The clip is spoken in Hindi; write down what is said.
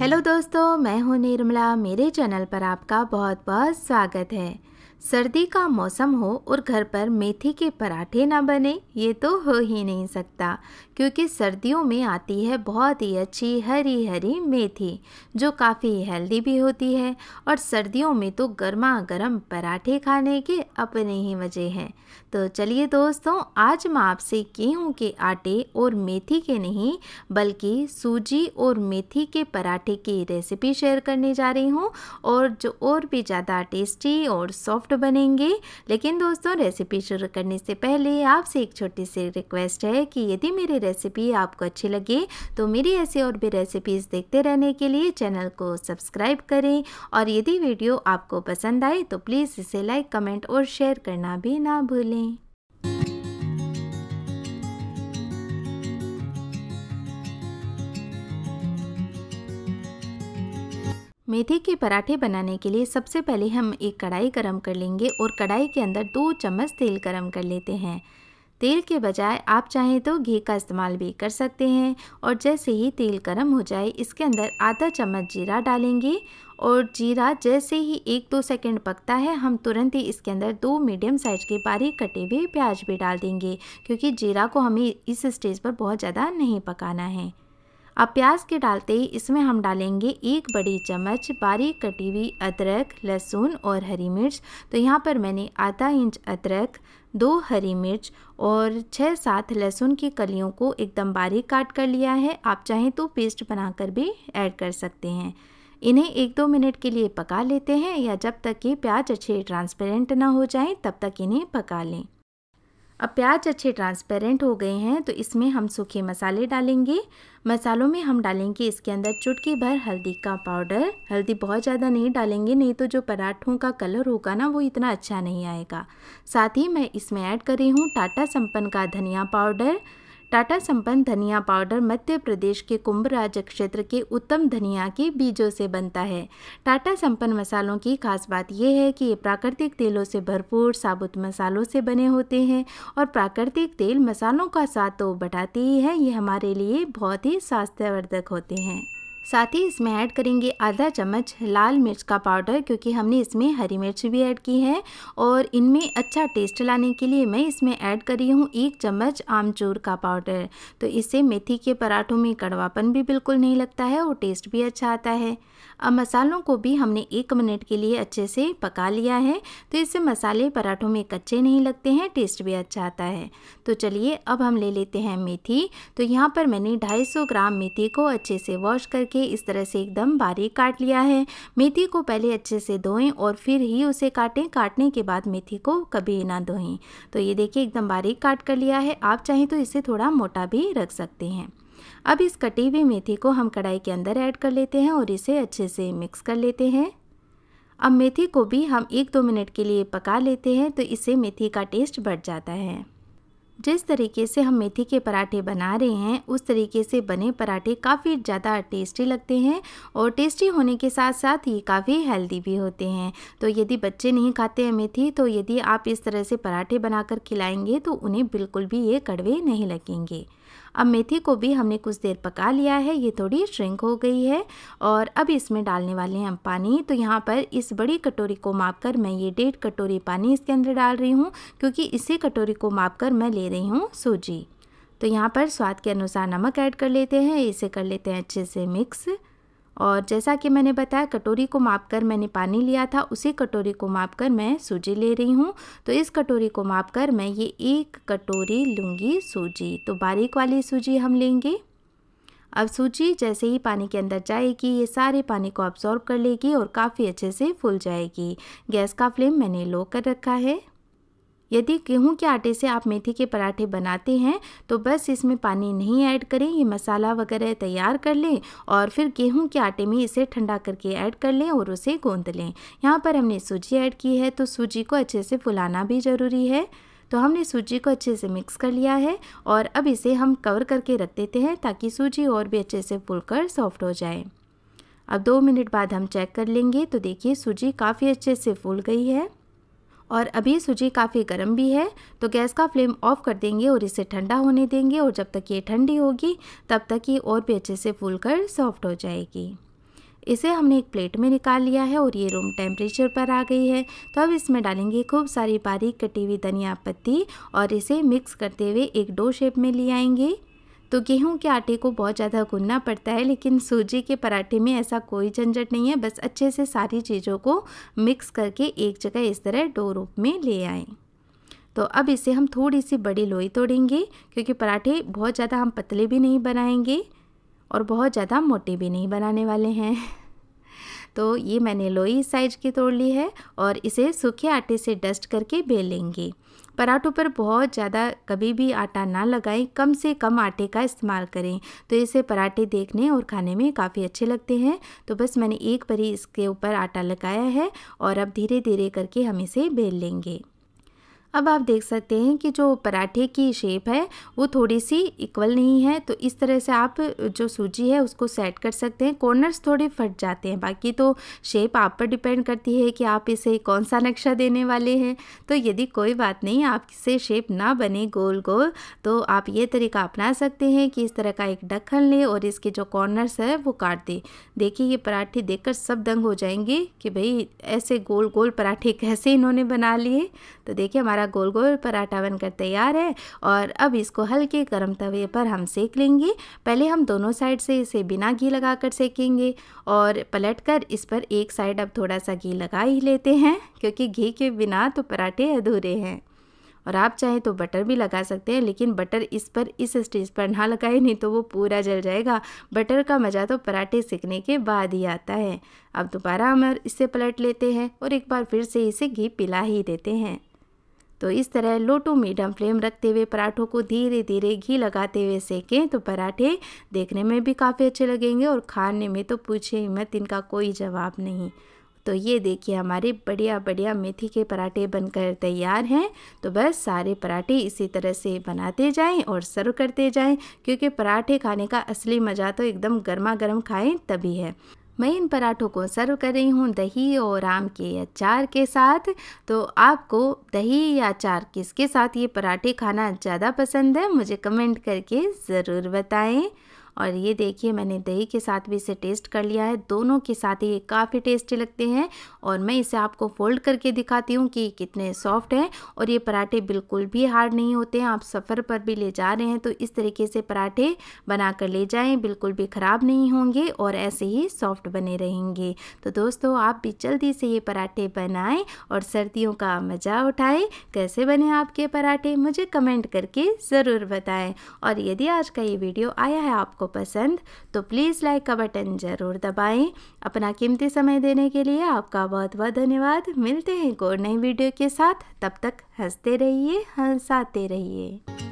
हेलो दोस्तों मैं हूं निर्मला मेरे चैनल पर आपका बहुत बहुत स्वागत है सर्दी का मौसम हो और घर पर मेथी के पराठे ना बने ये तो हो ही नहीं सकता क्योंकि सर्दियों में आती है बहुत ही अच्छी हरी हरी मेथी जो काफ़ी हेल्दी भी होती है और सर्दियों में तो गर्मा गर्म पराठे खाने के अपने ही मज़े हैं तो चलिए दोस्तों आज मैं आपसे गेहूं के आटे और मेथी के नहीं बल्कि सूजी और मेथी के पराठे की रेसिपी शेयर करने जा रही हूं और जो और भी ज़्यादा टेस्टी और सॉफ्ट बनेंगे लेकिन दोस्तों रेसिपी शुरू करने से पहले आपसे एक छोटी सी रिक्वेस्ट है कि यदि मेरी रेसिपी आपको अच्छी लगे तो मेरी ऐसी और भी रेसिपीज़ देखते रहने के लिए चैनल को सब्सक्राइब करें और यदि वीडियो आपको पसंद आए तो प्लीज़ इसे लाइक कमेंट और शेयर करना भी ना भूलें मेथी के पराठे बनाने के लिए सबसे पहले हम एक कढ़ाई गरम कर लेंगे और कढ़ाई के अंदर दो चम्मच तेल गरम कर लेते हैं तेल के बजाय आप चाहें तो घी का इस्तेमाल भी कर सकते हैं और जैसे ही तेल गर्म हो जाए इसके अंदर आधा चम्मच जीरा डालेंगे और जीरा जैसे ही एक दो सेकंड पकता है हम तुरंत ही इसके अंदर दो मीडियम साइज के बारीक कटे हुए प्याज भी डाल देंगे क्योंकि जीरा को हमें इस स्टेज पर बहुत ज़्यादा नहीं पकाना है अब प्याज के डालते ही इसमें हम डालेंगे एक बड़ी चम्मच बारीक कटी हुई अदरक लहसुन और हरी मिर्च तो यहाँ पर मैंने आधा इंच अदरक दो हरी मिर्च और छः सात लहसुन की कलियों को एकदम बारीक काट कर लिया है आप चाहें तो पेस्ट बनाकर भी ऐड कर सकते हैं इन्हें एक दो मिनट के लिए पका लेते हैं या जब तक कि प्याज अच्छे ट्रांसपेरेंट ना हो जाए तब तक इन्हें पका लें अब प्याज अच्छे ट्रांसपेरेंट हो गए हैं तो इसमें हम सूखे मसाले डालेंगे मसालों में हम डालेंगे इसके अंदर चुटकी भर हल्दी का पाउडर हल्दी बहुत ज़्यादा नहीं डालेंगे नहीं तो जो पराठों का कलर होगा ना वो इतना अच्छा नहीं आएगा साथ ही मैं इसमें ऐड कर रही हूँ टाटा संपन्न का धनिया पाउडर टाटा संपन्न धनिया पाउडर मध्य प्रदेश के कुंभ राज्य क्षेत्र के उत्तम धनिया के बीजों से बनता है टाटा संपन्न मसालों की खास बात यह है कि ये प्राकृतिक तेलों से भरपूर साबुत मसालों से बने होते हैं और प्राकृतिक तेल मसालों का स्वाद तो बढ़ाते ही है ये हमारे लिए बहुत ही स्वास्थ्यवर्धक होते हैं साथ ही इसमें ऐड करेंगे आधा चम्मच लाल मिर्च का पाउडर क्योंकि हमने इसमें हरी मिर्च भी ऐड की है और इनमें अच्छा टेस्ट लाने के लिए मैं इसमें ऐड कर रही हूँ एक चम्मच आमचूर का पाउडर तो इससे मेथी के पराठों में कड़वापन भी बिल्कुल नहीं लगता है और टेस्ट भी अच्छा आता है अब मसालों को भी हमने एक मिनट के लिए अच्छे से पका लिया है तो इससे मसाले पराठों में कच्चे नहीं लगते हैं टेस्ट भी अच्छा आता है तो चलिए अब हम ले लेते हैं मेथी तो यहाँ पर मैंने ढाई ग्राम मेथी को अच्छे से वॉश करके के इस तरह से एकदम बारीक काट लिया है मेथी को पहले अच्छे से धोएं और फिर ही उसे काटें काटने के बाद मेथी को कभी ना धोएं तो ये देखिए एकदम बारीक काट कर लिया है आप चाहें तो इसे थोड़ा मोटा भी रख सकते हैं अब इस कटी हुई मेथी को हम कढ़ाई के अंदर ऐड कर लेते हैं और इसे अच्छे से मिक्स कर लेते हैं अब मेथी को भी हम एक दो मिनट के लिए पका लेते हैं तो इससे मेथी का टेस्ट बढ़ जाता है जिस तरीके से हम मेथी के पराठे बना रहे हैं उस तरीके से बने पराठे काफ़ी ज़्यादा टेस्टी लगते हैं और टेस्टी होने के साथ साथ ये काफ़ी हेल्दी भी होते हैं तो यदि बच्चे नहीं खाते हैं मेथी तो यदि आप इस तरह से पराठे बनाकर खिलाएंगे तो उन्हें बिल्कुल भी ये कड़वे नहीं लगेंगे अब मेथी को भी हमने कुछ देर पका लिया है ये थोड़ी श्रिंक हो गई है और अब इसमें डालने वाले हैं हम पानी तो यहाँ पर इस बड़ी कटोरी को माप कर मैं ये डेढ़ कटोरी पानी इसके अंदर डाल रही हूँ क्योंकि इसी कटोरी को माप कर मैं ले रही हूँ सूजी तो यहाँ पर स्वाद के अनुसार नमक ऐड कर लेते हैं इसे कर लेते हैं अच्छे से मिक्स और जैसा कि मैंने बताया कटोरी को माप कर मैंने पानी लिया था उसी कटोरी को माप कर मैं सूजी ले रही हूँ तो इस कटोरी को माप कर मैं ये एक कटोरी लूँगी सूजी तो बारीक वाली सूजी हम लेंगे अब सूजी जैसे ही पानी के अंदर जाएगी ये सारे पानी को अब्जॉर्ब कर लेगी और काफ़ी अच्छे से फूल जाएगी गैस का फ्लेम मैंने लो कर रखा है यदि गेहूं के आटे से आप मेथी के पराठे बनाते हैं तो बस इसमें पानी नहीं ऐड करें ये मसाला वगैरह तैयार कर लें और फिर गेहूं के आटे में इसे ठंडा करके ऐड कर लें और उसे गूंद लें यहाँ पर हमने सूजी ऐड की है तो सूजी को अच्छे से फुलाना भी ज़रूरी है तो हमने सूजी को अच्छे से मिक्स कर लिया है और अब इसे हम कवर करके रख देते हैं ताकि सूजी और भी अच्छे से फूल सॉफ्ट हो जाए अब दो मिनट बाद हम चेक कर लेंगे तो देखिए सूजी काफ़ी अच्छे से फूल गई है और अभी सूजी काफ़ी गर्म भी है तो गैस का फ्लेम ऑफ कर देंगे और इसे ठंडा होने देंगे और जब तक ये ठंडी होगी तब तक ये और भी अच्छे से फूल कर सॉफ्ट हो जाएगी इसे हमने एक प्लेट में निकाल लिया है और ये रूम टेम्परेचर पर आ गई है तो अब इसमें डालेंगे खूब सारी बारीक कटी हुई धनिया पत्ती और इसे मिक्स करते हुए एक डो शेप में ले आएंगे तो गेहूं के आटे को बहुत ज़्यादा गुनना पड़ता है लेकिन सूजी के पराठे में ऐसा कोई झंझट नहीं है बस अच्छे से सारी चीज़ों को मिक्स करके एक जगह इस तरह डो रूप में ले आएँ तो अब इसे हम थोड़ी सी बड़ी लोई तोड़ेंगे क्योंकि पराठे बहुत ज़्यादा हम पतले भी नहीं बनाएंगे और बहुत ज़्यादा मोटे भी नहीं बनाने वाले हैं तो ये मैंने लोई साइज की तोड़ ली है और इसे सूखे आटे से डस्ट करके बेलेंगे पराठों पर बहुत ज़्यादा कभी भी आटा ना लगाएं कम से कम आटे का इस्तेमाल करें तो इसे पराठे देखने और खाने में काफ़ी अच्छे लगते हैं तो बस मैंने एक परी इसके ऊपर आटा लगाया है और अब धीरे धीरे करके हम इसे बेल लेंगे अब आप देख सकते हैं कि जो पराठे की शेप है वो थोड़ी सी इक्वल नहीं है तो इस तरह से आप जो सूजी है उसको सेट कर सकते हैं कॉर्नर्स थोड़े फट जाते हैं बाकी तो शेप आप पर डिपेंड करती है कि आप इसे कौन सा नक्शा देने वाले हैं तो यदि कोई बात नहीं आपसे शेप ना बने गोल गोल तो आप ये तरीका अपना सकते हैं कि इस तरह का एक ढक्खन लें और इसके जो कॉर्नर्स है वो काट दें देखिए ये पराठे कर सब दंग हो जाएंगे कि भाई ऐसे गोल गोल पराठे कैसे इन्होंने बना लिए तो देखिए हमारा हमारा गोल गोल पराठा बनकर तैयार है और अब इसको हल्के गर्म तवे पर हम सेक लेंगे पहले हम दोनों साइड से इसे बिना घी लगाकर सेकेंगे और पलटकर इस पर एक साइड अब थोड़ा सा घी लगा ही लेते हैं क्योंकि घी के बिना तो पराठे अधूरे हैं और आप चाहें तो बटर भी लगा सकते हैं लेकिन बटर इस पर इस स्टेज पर ना लगाए नहीं तो वो पूरा जल जाएगा बटर का मज़ा तो पराठे सिकने के बाद ही आता है अब दोबारा हम इसे पलट लेते हैं और एक बार फिर से इसे घी पिला ही देते हैं तो इस तरह लो टू मीडियम फ्लेम रखते हुए पराठों को धीरे धीरे घी लगाते हुए सेकें तो पराठे देखने में भी काफ़ी अच्छे लगेंगे और खाने में तो पूछे ही मत इनका कोई जवाब नहीं तो ये देखिए हमारे बढ़िया बढ़िया मेथी के पराठे बनकर तैयार हैं तो बस सारे पराठे इसी तरह से बनाते जाएं और सर्व करते जाएं क्योंकि पराठे खाने का असली मज़ा तो एकदम गर्मा गर्म खाएँ तभी है मैं इन पराठों को सर्व कर रही हूँ दही और आम के अचार के साथ तो आपको दही या अचार किसके साथ ये पराठे खाना ज़्यादा पसंद है मुझे कमेंट करके ज़रूर बताएं और ये देखिए मैंने दही के साथ भी इसे टेस्ट कर लिया है दोनों के साथ ही ये काफ़ी टेस्टी लगते हैं और मैं इसे आपको फोल्ड करके दिखाती हूँ कि कितने सॉफ्ट हैं और ये पराठे बिल्कुल भी हार्ड नहीं होते हैं आप सफ़र पर भी ले जा रहे हैं तो इस तरीके से पराठे बना कर ले जाएँ बिल्कुल भी ख़राब नहीं होंगे और ऐसे ही सॉफ्ट बने रहेंगे तो दोस्तों आप भी जल्दी से ये पराठे बनाएँ और सर्दियों का मज़ा उठाएँ कैसे बने आपके पराठे मुझे कमेंट करके ज़रूर बताएँ और यदि आज का ये वीडियो आया है आपको पसंद तो प्लीज़ लाइक का बटन ज़रूर दबाएं अपना कीमती समय देने के लिए आपका बहुत बहुत धन्यवाद मिलते हैं एक और नई वीडियो के साथ तब तक हंसते रहिए हंसाते रहिए